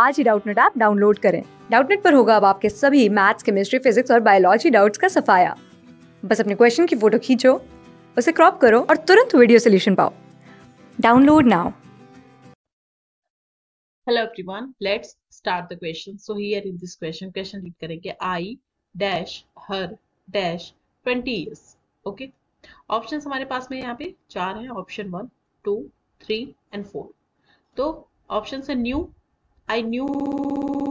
आज ही Doubtnut app download करें डाउटनेट पर होगा अब आपके सभी मैथ्स केमिस्ट्री फिजिक्स और बायोलॉजी डाउट्स का सफाया बस अपने क्वेश्चन की फोटो खींचो उसे क्रॉप करो और तुरंत वीडियो सोल्यूशन पाओ download now hello everyone let's start the question so here in this question question read करेंगे I dash her dash twenty years okay option हमारे पास में यहाँ पे चार हैं option one two three and four तो ऑप्शन है knew I knew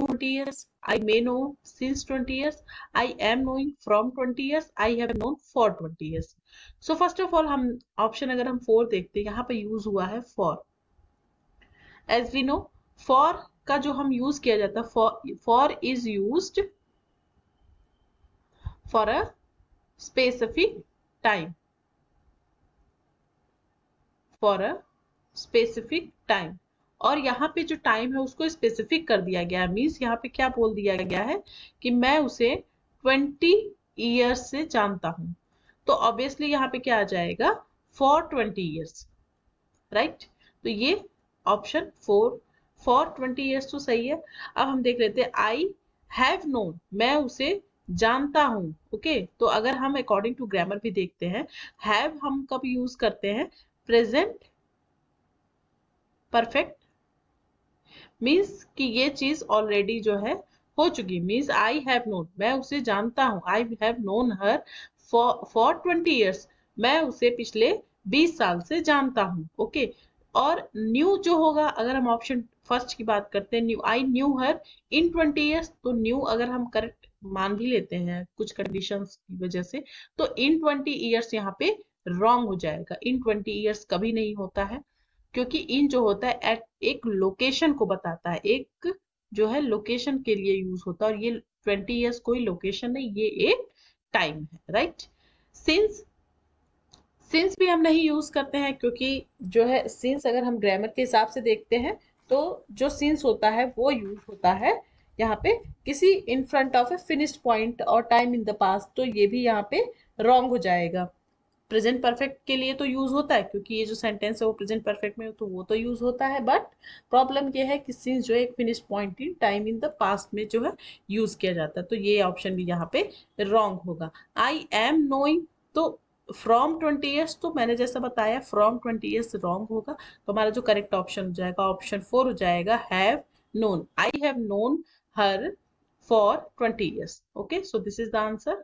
20 years. I may know since 20 years. I am knowing from 20 years. I have known for 20 years. So first of all hum option agar hum for dekhte yahan pe use hua hai for. As we know for ka jo hum use kiya jata for for is used for a specific time. For a specific time. और यहाँ पे जो time है उसको specific कर दिया गया है मीन्स यहाँ पे क्या बोल दिया गया है कि मैं उसे ट्वेंटी ईयर्स से जानता हूं तो ऑब्वियसली यहाँ पे क्या आ जाएगा फॉर ट्वेंटी ईयर्स राइट तो ये option four for twenty years तो सही है अब हम देख लेते हैं आई हैव नोन मैं उसे जानता हूं ओके okay? तो अगर हम अकॉर्डिंग टू ग्रामर भी देखते हैं हैव हम कब यूज करते हैं प्रेजेंट परफेक्ट मीन्स कि ये चीज ऑलरेडी जो है हो चुकी मीन्स आई हैव नोन मैं उसे जानता हूँ I have known her for twenty years मैं उसे पिछले बीस साल से जानता हूँ ओके okay? और न्यू जो होगा अगर हम ऑप्शन फर्स्ट की बात करते हैं knew I knew her in twenty years तो न्यू अगर हम करेक्ट मान भी लेते हैं कुछ कंडीशन की वजह से तो इन ट्वेंटी ईयर्स यहाँ पे रॉन्ग हो जाएगा इन ट्वेंटी ईयर्स कभी नहीं होता है क्योंकि इन जो होता है एट एक लोकेशन को बताता है एक जो है लोकेशन के लिए यूज होता है और ये ट्वेंटी ईयर्स कोई लोकेशन नहीं ये एक टाइम है राइट सिंस सिंस भी हम नहीं यूज करते हैं क्योंकि जो है सिंस अगर हम ग्रामर के हिसाब से देखते हैं तो जो सिंस होता है वो यूज होता है यहाँ पे किसी in front of a finished point और टाइम इन द पास्ट तो ये भी यहाँ पे रॉन्ग हो जाएगा प्रेजेंट परफेक्ट के लिए तो यूज़ होता है क्योंकि ये जो सेंटेंस है वो प्रेजेंट परफेक्ट में तो वो तो यूज़ होता है बट प्रॉब्लम ये है कि सिंस जो एक finish point in time in the past में जो है यूज़ किया जाता है तो ये ऑप्शन भी यहाँ पे रॉन्ग होगा आई एम नोइंग तो फ्रॉम ट्वेंटी ईयर्स तो मैंने जैसा बताया फ्रॉम ट्वेंटी ईयर्स रॉन्ग होगा तो हमारा जो करेक्ट ऑप्शन हो जाएगा ऑप्शन फोर हो जाएगा have known I have known her for twenty years okay so this is the answer